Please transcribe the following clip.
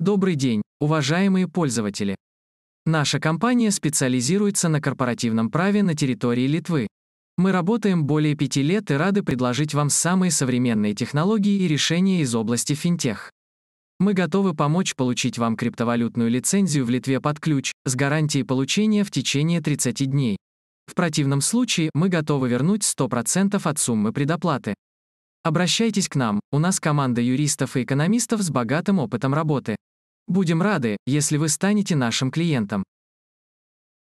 Добрый день, уважаемые пользователи. Наша компания специализируется на корпоративном праве на территории Литвы. Мы работаем более пяти лет и рады предложить вам самые современные технологии и решения из области финтех. Мы готовы помочь получить вам криптовалютную лицензию в Литве под ключ с гарантией получения в течение 30 дней. В противном случае мы готовы вернуть 100% от суммы предоплаты. Обращайтесь к нам, у нас команда юристов и экономистов с богатым опытом работы. Будем рады, если вы станете нашим клиентом.